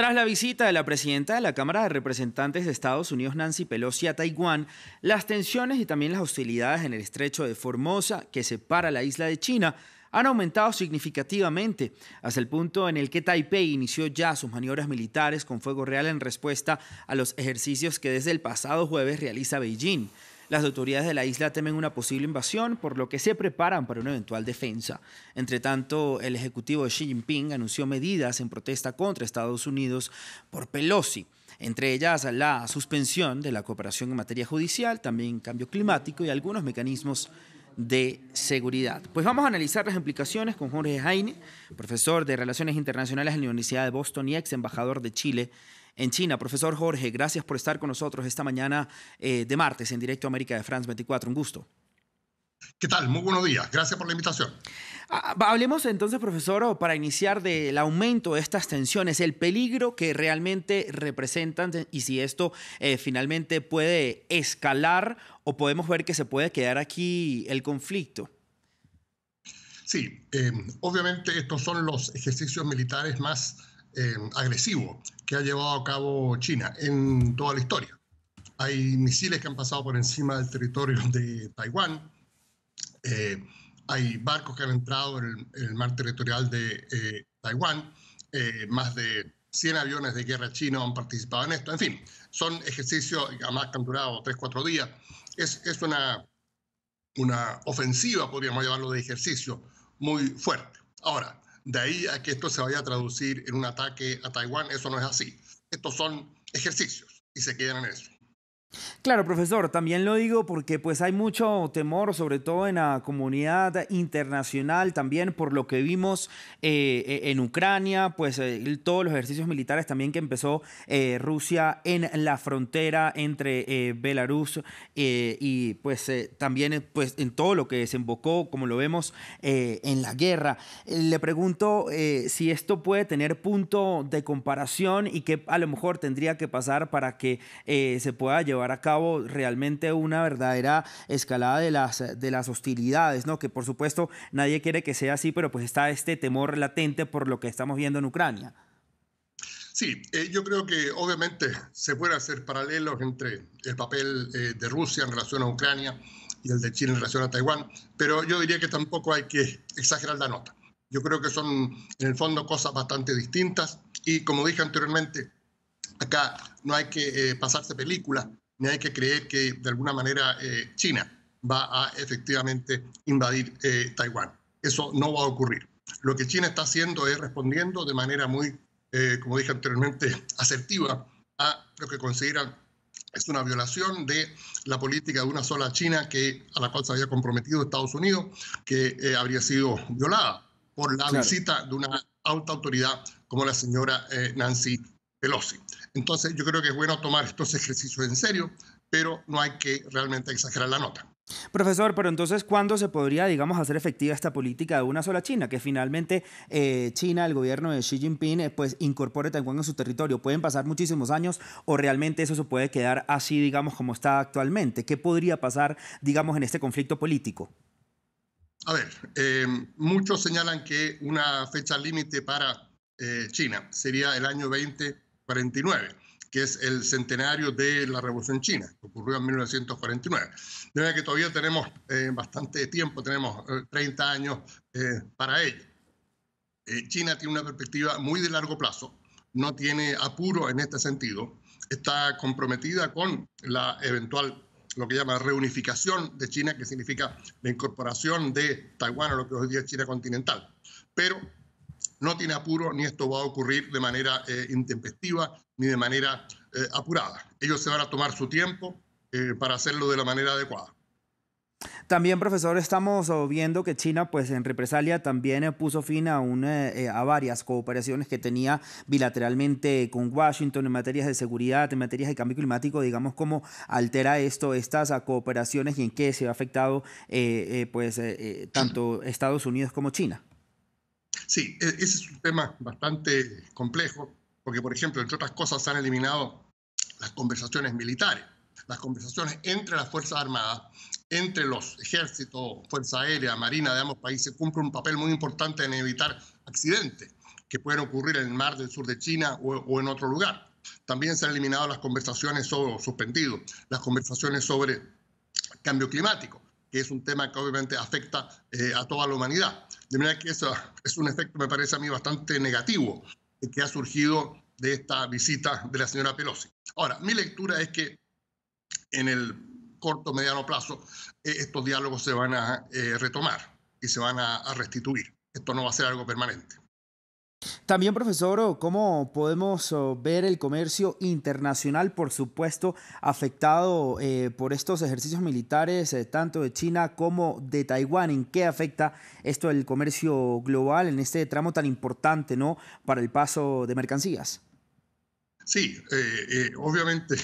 Tras la visita de la presidenta de la Cámara de Representantes de Estados Unidos, Nancy Pelosi, a Taiwán, las tensiones y también las hostilidades en el estrecho de Formosa, que separa la isla de China, han aumentado significativamente, hasta el punto en el que Taipei inició ya sus maniobras militares con fuego real en respuesta a los ejercicios que desde el pasado jueves realiza Beijing. Las autoridades de la isla temen una posible invasión, por lo que se preparan para una eventual defensa. Entre tanto, el ejecutivo de Xi Jinping anunció medidas en protesta contra Estados Unidos por Pelosi entre ellas la suspensión de la cooperación en materia judicial, también cambio climático y algunos mecanismos de seguridad. Pues vamos a analizar las implicaciones con Jorge Jaime, profesor de Relaciones Internacionales en la Universidad de Boston y ex embajador de Chile en China. Profesor Jorge, gracias por estar con nosotros esta mañana eh, de martes en directo América de France 24. Un gusto. ¿Qué tal? Muy buenos días. Gracias por la invitación. Ah, ah, hablemos entonces, profesor, para iniciar del aumento de estas tensiones, el peligro que realmente representan y si esto eh, finalmente puede escalar o podemos ver que se puede quedar aquí el conflicto. Sí, eh, obviamente estos son los ejercicios militares más Em, agresivo que ha llevado a cabo China en toda la historia. Hay misiles que han pasado por encima del territorio de Taiwán, eh, hay barcos que han entrado en el, mar territorial de eh, Taiwán, eh, más de 100 aviones de guerra chinos han participado en esto, en fin, son ejercicios, además que han durado 3, 4 días, es, es una, una ofensiva, podríamos llamarlo, de ejercicio muy fuerte. Ahora, de ahí a que esto se vaya a traducir en un ataque a Taiwán, eso no es así. Estos son ejercicios y se quedan en eso. Claro, profesor, también lo digo porque pues hay mucho temor, sobre todo en la comunidad internacional, también por lo que vimos eh, e, en Ucrania, pues eh, todos los ejercicios militares también que empezó eh, Rusia en la frontera entre Belarus y pues también pues en todo lo que desembocó, como lo vemos en la guerra. Le pregunto si esto puede tener punto de comparación y qué a lo mejor tendría que pasar para que se pueda llevar llevar a cabo realmente una verdadera escalada de las, de las hostilidades, ¿no? Que por supuesto nadie quiere que sea así, pero pues está este temor latente por lo que estamos viendo en Ucrania. Sí, eh, yo creo que obviamente se pueden hacer paralelos entre el papel eh, de Rusia en relación a Ucrania y el de China en relación a Taiwán, pero yo diría que tampoco hay que exagerar la nota. Yo creo que son en el fondo cosas bastante distintas y como dije anteriormente, acá no hay que eh, pasarse película ni hay que creer que de alguna manera eh, China va a efectivamente invadir eh, Taiwán. Eso no va a ocurrir. Lo que China está haciendo es respondiendo de manera muy, eh, como dije anteriormente, asertiva a lo que consideran es una violación de la política de una sola China que, a la cual se había comprometido Estados Unidos, que habría sido violada por la visita de una alta autoridad como la señora Nancy entonces, yo creo que es bueno tomar estos ejercicios en serio, pero no hay que realmente exagerar la nota. Profesor, pero entonces, ¿cuándo se podría, digamos, hacer efectiva esta política de una sola China? Que finalmente eh, China, el gobierno de Xi Jinping, eh, pues incorpore Taiwán en su territorio. ¿Pueden pasar muchísimos años o realmente eso se puede quedar así, digamos, como está actualmente? ¿Qué podría pasar, digamos, en este conflicto político? A ver, eh, muchos señalan que una fecha límite para China sería el año 20 49 que es el centenario de la Revolución China, que ocurrió en 1949. De manera que todavía tenemos eh, bastante tiempo, tenemos 30 eh, años eh, para ello. China tiene una perspectiva muy de largo plazo, no tiene apuro en este sentido, está comprometida con la eventual lo que llama reunificación de China, que significa la incorporación de Taiwán a lo que hoy día es China continental. Pero no tiene apuro ni esto va a ocurrir de manera eh, intempestiva ni de manera eh, apurada. Ellos se van a tomar su tiempo eh, para hacerlo de la manera adecuada. También, profesor, estamos viendo que China, pues en represalia, también puso fin a, a varias cooperaciones que tenía bilateralmente con Washington en materias de seguridad, en materias de cambio climático, digamos, cómo altera esto estas ah, cooperaciones y en qué se ha afectado pues, tanto Estados Unidos como China. Sí, e, ese es un tema bastante complejo, porque, por ejemplo, entre otras cosas, se han eliminado las conversaciones militares, las conversaciones entre las Fuerzas Armadas, entre los ejércitos, Fuerza Aérea, Marina de ambos países, cumple un papel muy importante en evitar accidentes que pueden ocurrir en el mar del sur de China o, en otro lugar. También se han eliminado las conversaciones sobre, suspendido, las conversaciones sobre cambio climático que es un tema que obviamente afecta eh, a toda la humanidad. De manera que eso es un efecto, me parece a mí, bastante negativo eh, que ha surgido de esta visita de la señora Pelosi. Ahora, mi lectura es que en el corto, mediano plazo, eh, estos diálogos se van a retomar y se van a restituir. Esto no va a ser algo permanente. También, profesor, ¿cómo podemos ver el comercio internacional, por supuesto, afectado eh, por estos ejercicios militares, eh, tanto de China como de Taiwán? ¿En qué afecta esto el comercio global en este tramo tan importante ¿no? para el paso de mercancías? Sí, eh, obviamente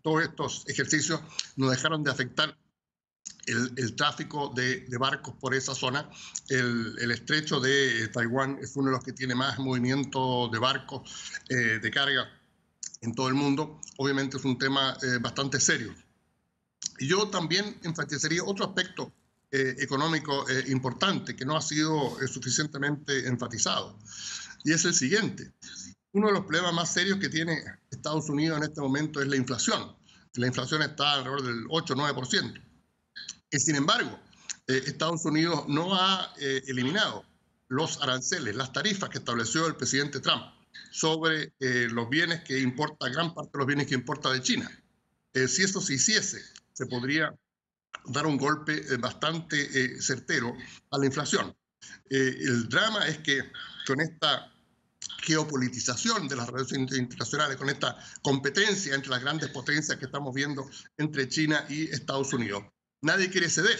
todos estos ejercicios nos dejaron de afectar el, tráfico de, barcos por esa zona. El, estrecho de eh, Taiwán es uno de los que tiene más movimiento de barcos eh, de carga en todo el mundo. Obviamente es un tema eh, bastante serio. Y yo también enfatizaría otro aspecto económico importante que no ha sido suficientemente enfatizado. Y es el siguiente. Uno de los problemas más serios que tiene Estados Unidos en este momento es la inflación. La inflación está alrededor del 8-9%. Sin embargo, eh, Estados Unidos no ha eh, eliminado los aranceles, las tarifas que estableció el presidente Trump sobre eh, los bienes que importa, gran parte de los bienes que importa de China. si eso se hiciese, se podría dar un golpe bastante certero a la inflación. el drama es que con esta geopolitización de las relaciones internacionales, con esta competencia entre las grandes potencias que estamos viendo entre China y Estados Unidos nadie quiere ceder.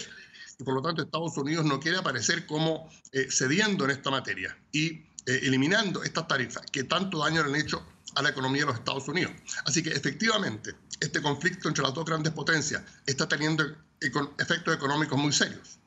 Y por lo tanto, Estados Unidos no quiere aparecer como eh, cediendo en esta materia y eh, eliminando estas tarifas que tanto daño le han hecho a la economía de los Estados Unidos. Así que efectivamente, este conflicto entre las dos grandes potencias está teniendo efectos económicos muy serios.